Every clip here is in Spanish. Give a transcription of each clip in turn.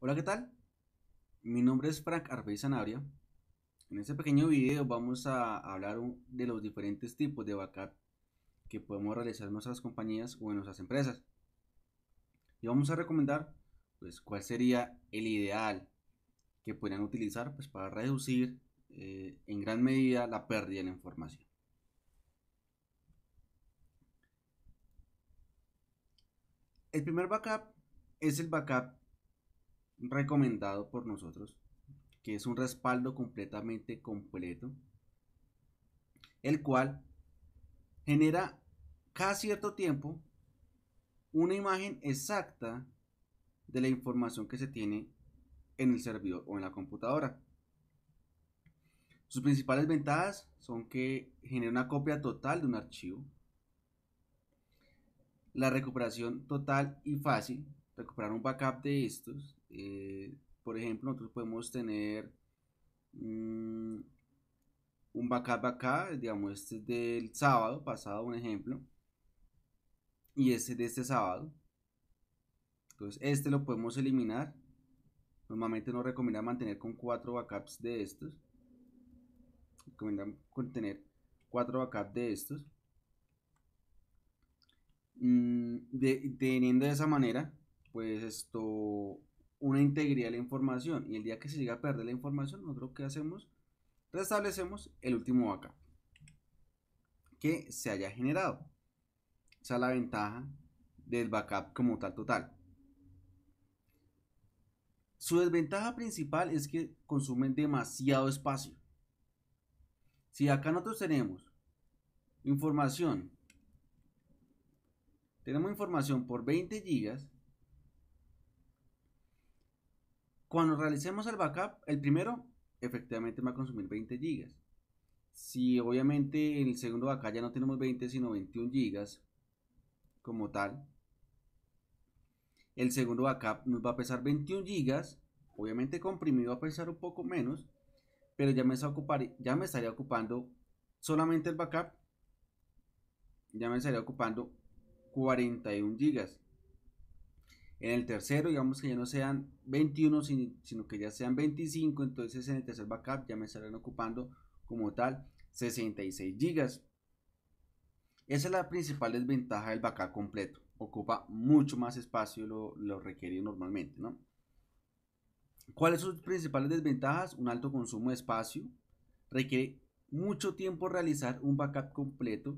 Hola, ¿qué tal? Mi nombre es Frank Arvey Sanabria. En este pequeño video vamos a hablar de los diferentes tipos de backup que podemos realizar en nuestras compañías o en nuestras empresas. Y vamos a recomendar pues, cuál sería el ideal que podrían utilizar pues, para reducir eh, en gran medida la pérdida de la información. El primer backup es el backup recomendado por nosotros, que es un respaldo completamente completo, el cual genera cada cierto tiempo una imagen exacta de la información que se tiene en el servidor o en la computadora. Sus principales ventajas son que genera una copia total de un archivo, la recuperación total y fácil, recuperar un backup de estos, eh, por ejemplo, nosotros podemos tener mm, un backup acá, digamos, este es del sábado pasado, un ejemplo, y este de este sábado. Entonces, este lo podemos eliminar. Normalmente nos recomienda mantener con cuatro backups de estos. recomienda tener cuatro backups de estos. Mm, teniendo de esa manera, pues esto una integridad de la información y el día que se llega a perder la información, nosotros que hacemos, restablecemos el último backup que se haya generado. Esa es la ventaja del backup como tal total. Su desventaja principal es que consumen demasiado espacio. Si acá nosotros tenemos información, tenemos información por 20 gigas, Cuando realicemos el backup, el primero, efectivamente va a consumir 20 gigas. Si obviamente en el segundo backup ya no tenemos 20, sino 21 gigas como tal, el segundo backup nos va a pesar 21 gigas. obviamente comprimido va a pesar un poco menos, pero ya me, ya me estaría ocupando solamente el backup, ya me estaría ocupando 41 GB en el tercero, digamos que ya no sean 21, sino que ya sean 25, entonces en el tercer backup ya me estarán ocupando como tal 66 gigas. Esa es la principal desventaja del backup completo. Ocupa mucho más espacio lo, lo requerido normalmente, ¿Cuáles son sus principales desventajas? Un alto consumo de espacio. Requiere mucho tiempo realizar un backup completo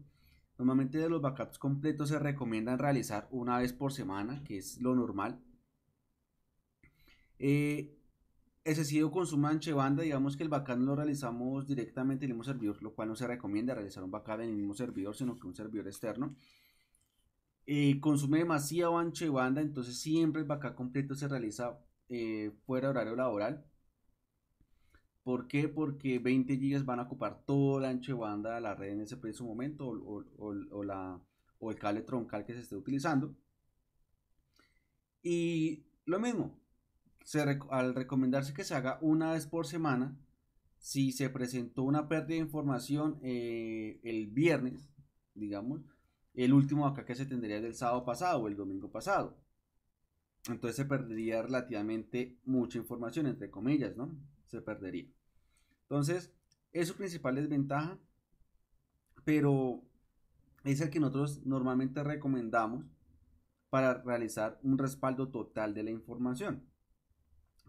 Normalmente de los backups completos se recomiendan realizar una vez por semana, que es lo normal. Eh, excesivo consumo de banda, digamos que el backup no lo realizamos directamente en el mismo servidor, lo cual no se recomienda realizar un backup en el mismo servidor, sino que un servidor externo. Eh, consume demasiado ancho de banda, entonces siempre el backup completo se realiza eh, fuera horario laboral. ¿Por qué? Porque 20 GB van a ocupar toda la ancho de banda de la red en ese preciso momento o, la, el cable troncal que se esté utilizando. Y lo mismo, al recomendarse que se haga una vez por semana, si se presentó una pérdida de información eh, el viernes, digamos, el último acá que se tendría es el sábado pasado o el domingo pasado. Entonces se perdería relativamente mucha información, entre comillas, ¿no? se perdería. Entonces, es su principal desventaja, pero es el que nosotros normalmente recomendamos para realizar un respaldo total de la información.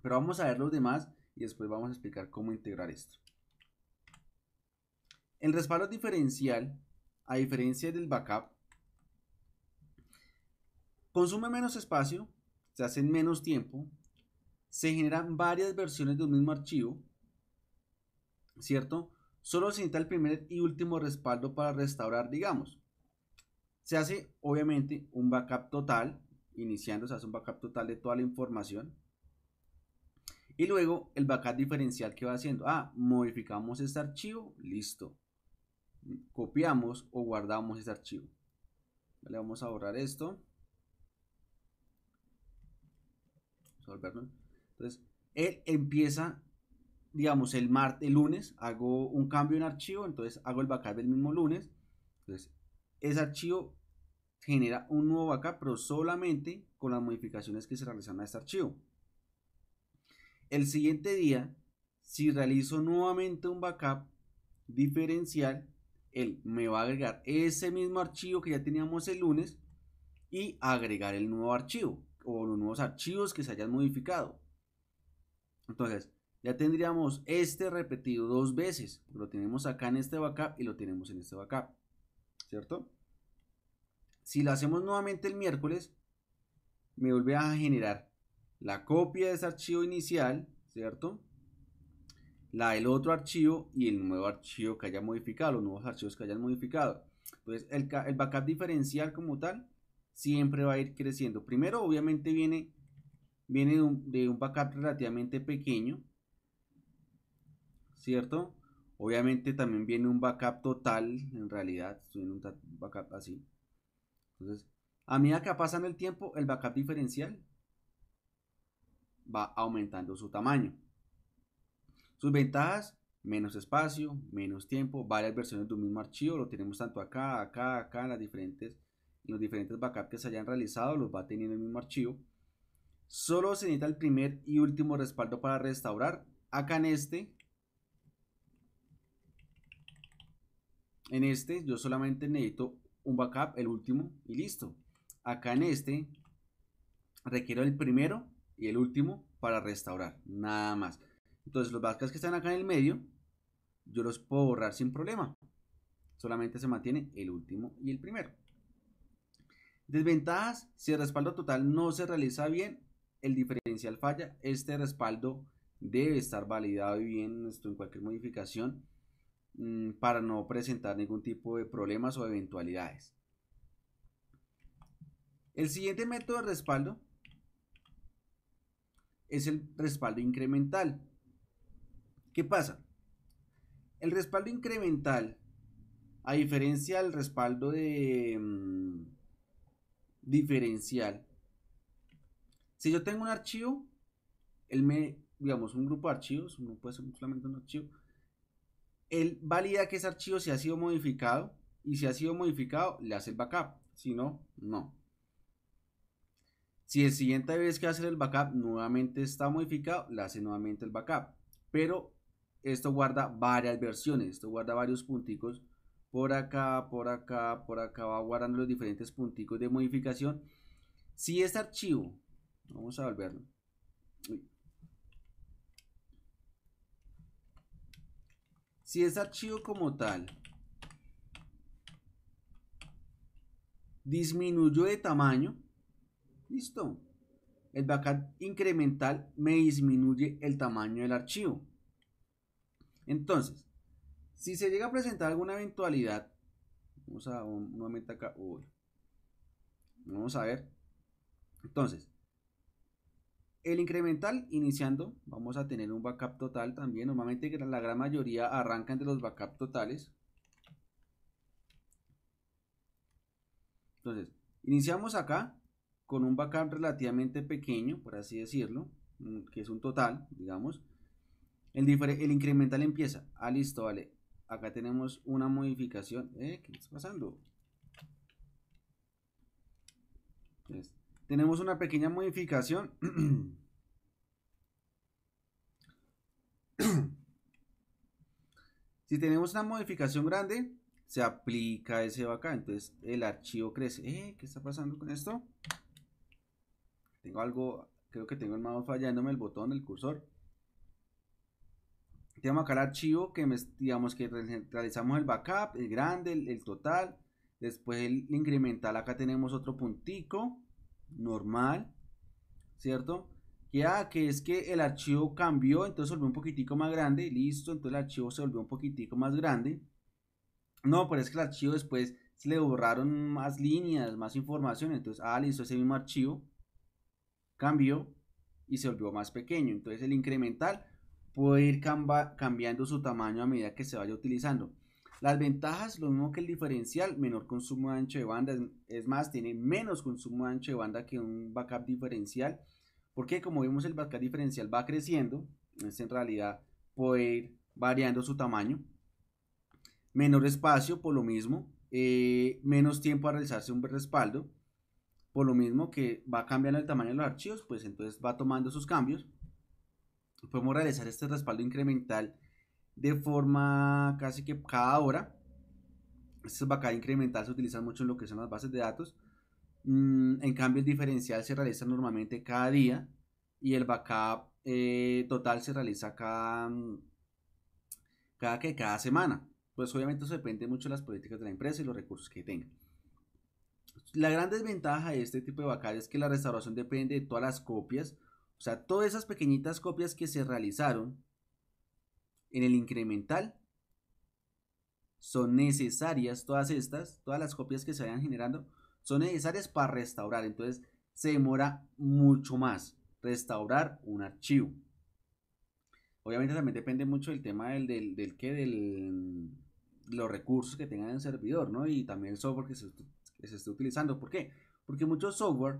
Pero vamos a ver los demás y después vamos a explicar cómo integrar esto. El respaldo diferencial, a diferencia del backup, consume menos espacio, se hace en menos tiempo, se generan varias versiones de un mismo archivo, ¿cierto? Solo se necesita el primer y último respaldo para restaurar, digamos. Se hace, obviamente, un backup total, iniciando se hace un backup total de toda la información. Y luego el backup diferencial que va haciendo. Ah, modificamos este archivo, listo. Copiamos o guardamos este archivo. Le vamos a borrar esto. Vamos a volverlo. Entonces, él empieza, digamos, el, martes, el lunes, hago un cambio en archivo, entonces hago el backup el mismo lunes. Entonces, ese archivo genera un nuevo backup, pero solamente con las modificaciones que se realizan a este archivo. El siguiente día, si realizo nuevamente un backup diferencial, él me va a agregar ese mismo archivo que ya teníamos el lunes y agregar el nuevo archivo o los nuevos archivos que se hayan modificado. Entonces, ya tendríamos este repetido dos veces. Lo tenemos acá en este backup y lo tenemos en este backup. ¿Cierto? Si lo hacemos nuevamente el miércoles, me vuelve a generar la copia de ese archivo inicial, ¿cierto? La del otro archivo y el nuevo archivo que haya modificado, los nuevos archivos que hayan modificado. Entonces, el, el backup diferencial como tal siempre va a ir creciendo. Primero, obviamente, viene viene de un, backup relativamente pequeño, ¿cierto? Obviamente también viene un backup total, en realidad, un backup así. Entonces, a medida que pasan el tiempo, el backup diferencial va aumentando su tamaño. Sus ventajas, menos espacio, menos tiempo, varias versiones de un mismo archivo, lo tenemos tanto acá, acá, acá, las diferentes, los diferentes backups que se hayan realizado, los va teniendo el mismo archivo. Solo se necesita el primer y último respaldo para restaurar. Acá en este. En este yo solamente necesito un backup, el último y listo. Acá en este requiero el primero y el último para restaurar. Nada más. Entonces los backups que están acá en el medio yo los puedo borrar sin problema. Solamente se mantiene el último y el primero. Desventajas, si el respaldo total no se realiza bien, el diferencial falla, este respaldo debe estar validado y bien esto en cualquier modificación mm, para no presentar ningún tipo de problemas o eventualidades. El siguiente método de respaldo es el respaldo incremental. ¿Qué pasa? El respaldo incremental, a diferencia del respaldo de mm, diferencial, si yo tengo un archivo, el, digamos, un grupo de archivos, no puede ser solamente un archivo, él valida que ese archivo se ha sido modificado y si ha sido modificado, le hace el backup. Si no, no. Si el siguiente vez que hace el backup nuevamente está modificado, le hace nuevamente el backup. Pero esto guarda varias versiones, esto guarda varios punticos por acá, por acá, por acá, va guardando los diferentes punticos de modificación. Si este archivo Vamos a volverlo. Si es archivo como tal disminuyó de tamaño, listo. El backup incremental me disminuye el tamaño del archivo. Entonces, si se llega a presentar alguna eventualidad, vamos a nuevamente acá, vamos a ver. Entonces, el incremental iniciando, vamos a tener un backup total también. Normalmente la gran mayoría arrancan de los backups totales. Entonces, iniciamos acá con un backup relativamente pequeño, por así decirlo, que es un total, digamos. El, el incremental empieza. Ah, listo, vale. Acá tenemos una modificación. Eh, ¿Qué está pasando? Entonces, tenemos una pequeña modificación. si tenemos una modificación grande, se aplica ese backup Entonces el archivo crece. Eh, ¿Qué está pasando con esto? Tengo algo, creo que tengo el mouse fallándome el botón del cursor. Tenemos acá el archivo que digamos que realizamos el backup, el grande, el total. Después el incremental, acá tenemos otro puntico normal, ¿cierto? Que, ah, que es que el archivo cambió, entonces se volvió un poquitico más grande, listo, entonces el archivo se volvió un poquitico más grande. No, pero es que el archivo después se le borraron más líneas, más información, entonces, ah, listo, ese mismo archivo cambió y se volvió más pequeño. Entonces el incremental puede ir cambiando su tamaño a medida que se vaya utilizando. Las ventajas, lo mismo que el diferencial, menor consumo de ancho de banda, es más, tiene menos consumo de ancho de banda que un backup diferencial, porque como vimos el backup diferencial va creciendo, en realidad ir variando su tamaño, menor espacio por lo mismo, eh, menos tiempo a realizarse un respaldo, por lo mismo que va cambiando el tamaño de los archivos, pues entonces va tomando sus cambios. Podemos realizar este respaldo incremental de forma casi que cada hora. es backup incremental se utiliza mucho en lo que son las bases de datos. Mm, en cambio, el diferencial se realiza normalmente cada día y el backup eh, total se realiza cada, mm, cada, que, cada semana. Pues obviamente eso depende mucho de las políticas de la empresa y los recursos que tenga. La gran desventaja de este tipo de backup es que la restauración depende de todas las copias. O sea, todas esas pequeñitas copias que se realizaron en el incremental son necesarias todas estas, todas las copias que se vayan generando, son necesarias para restaurar. Entonces se demora mucho más restaurar un archivo. Obviamente también depende mucho del tema del, del, que, del mm, los recursos que tengan el servidor, ¿no? Y también el software que se, que se esté utilizando. ¿Por qué? Porque muchos software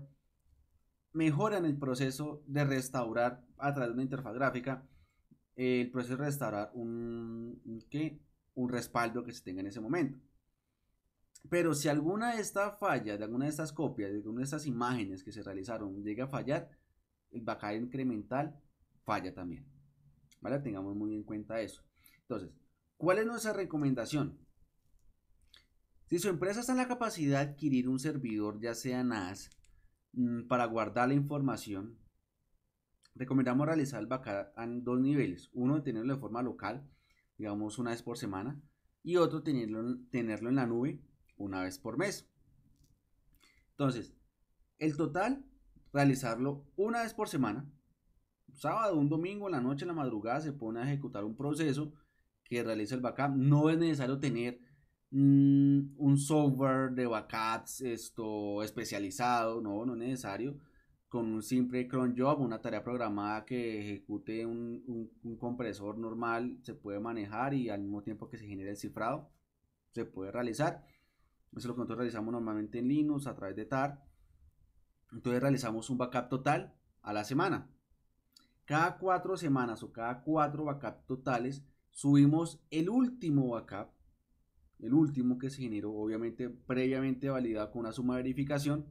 mejoran el proceso de restaurar a través de una interfaz gráfica el proceso de restaurar un, un respaldo que se tenga en ese momento. Pero si alguna de estas fallas, de alguna de estas copias, de alguna de estas imágenes que se realizaron llega a fallar, el backup incremental falla también. ¿Vale? Tengamos muy en cuenta eso. Entonces, ¿cuál es nuestra recomendación? Si su empresa está en la capacidad de adquirir un servidor, ya sea NAS, mm, para guardar la información, Recomendamos realizar el backup en dos niveles. Uno, tenerlo de forma local, digamos una vez por semana. Y otro, tenerlo, tenerlo en la nube una vez por mes. Entonces, el total, realizarlo una vez por semana. sábado, un domingo, en la noche, en la madrugada, se pone a ejecutar un proceso que realiza el backup. No es necesario tener mm, un software de backups esto, especializado, no, no es necesario con un simple cron job, una tarea programada que ejecute un, un, compresor normal, se puede manejar y al mismo tiempo que se genere el cifrado, se puede realizar. Eso es lo que nosotros realizamos normalmente en Linux a través de TAR. Entonces realizamos un backup total a la semana. Cada cuatro semanas o cada cuatro backups totales subimos el último backup, el último que se generó, obviamente previamente validado con una suma de verificación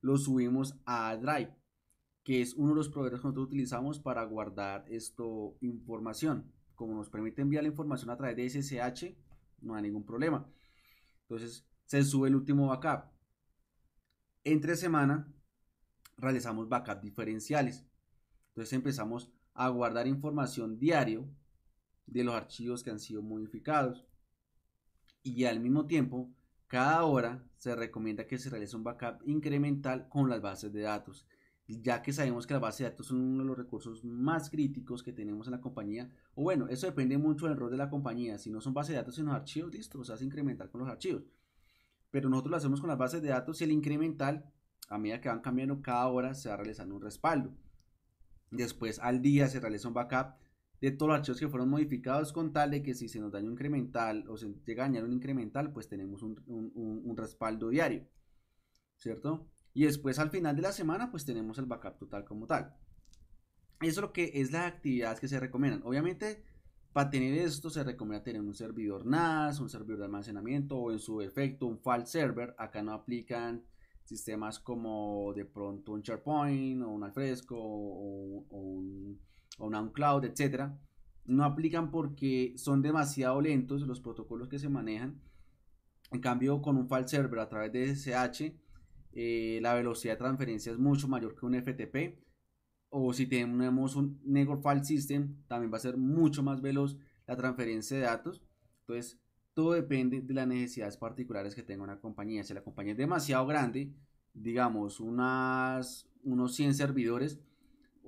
lo subimos a Drive, que es uno de los proveedores que nosotros utilizamos para guardar esta información. Como nos permite enviar la información a través de SSH, no hay ningún problema. Entonces se sube el último backup. Entre semana realizamos backups diferenciales. Entonces empezamos a guardar información diario de los archivos que han sido modificados. Y al mismo tiempo cada hora se recomienda que se realice un backup incremental con las bases de datos, ya que sabemos que las bases de datos son uno de los recursos más críticos que tenemos en la compañía. O bueno, eso depende mucho del rol de la compañía. Si no son bases de datos sino archivos, listo, se hace incremental con los archivos. Pero nosotros lo hacemos con las bases de datos y el incremental, a medida que van cambiando, cada hora se va realizando un respaldo. Después al día se realiza un backup de todos los archivos que fueron modificados con tal de que si se nos daña un incremental o se llega a un incremental, pues tenemos un, respaldo diario, ¿cierto? Y después al final de la semana, pues tenemos el backup total como tal. Eso es lo que es las actividades que se recomiendan. Obviamente, para tener esto se recomienda tener un servidor NAS, un servidor de almacenamiento o en su efecto, un file server. Acá no aplican sistemas como de pronto un SharePoint o un Alfresco o un o un cloud etcétera, no aplican porque son demasiado lentos los protocolos que se manejan. En cambio, con un file server a través de SSH, eh, la velocidad de transferencia es mucho mayor que un FTP. O si tenemos un Network File System, también va a ser mucho más veloz la transferencia de datos. Entonces, todo depende de las necesidades particulares que tenga una compañía. Si la compañía es demasiado grande, digamos, unas, unos 100 servidores,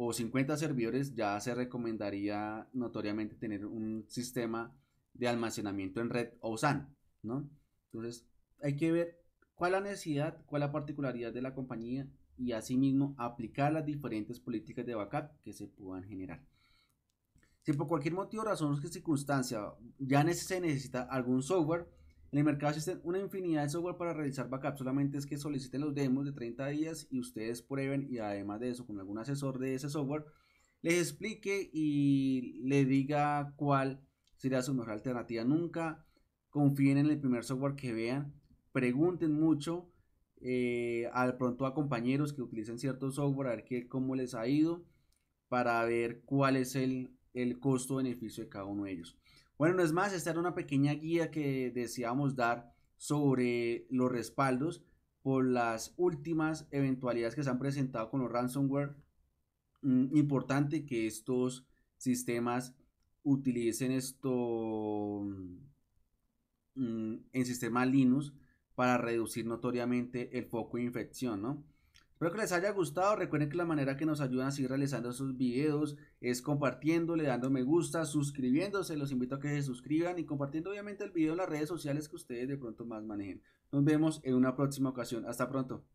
o 50 servidores, ya se recomendaría notoriamente tener un sistema de almacenamiento en red o SAN, ¿no? Entonces, hay que ver cuál la necesidad, cuál la particularidad de la compañía y asimismo aplicar las diferentes políticas de backup que se puedan generar. Si por cualquier motivo, razón o circunstancia ya se necesita algún software, en el mercado existen una infinidad de software para realizar backups, solamente es que soliciten los demos de 30 días y ustedes prueben y además de eso con algún asesor de ese software les explique y le diga cuál sería su mejor alternativa. Nunca confíen en el primer software que vean, pregunten mucho eh, al pronto a compañeros que utilicen cierto software a ver cómo les ha ido para ver cuál es el, el costo-beneficio de cada uno de ellos. Bueno, no es más, esta era una pequeña guía que deseábamos dar sobre los respaldos por las últimas eventualidades que se han presentado con los ransomware. Mm, importante que estos sistemas utilicen esto mm, en sistema Linux para reducir notoriamente el foco de infección, ¿no? Espero que les haya gustado. Recuerden que la manera que nos ayudan a seguir realizando esos videos es compartiéndole, dando me gusta, suscribiéndose. Los invito a que se suscriban y compartiendo obviamente el video en las redes sociales que ustedes de pronto más manejen. Nos vemos en una próxima ocasión. Hasta pronto.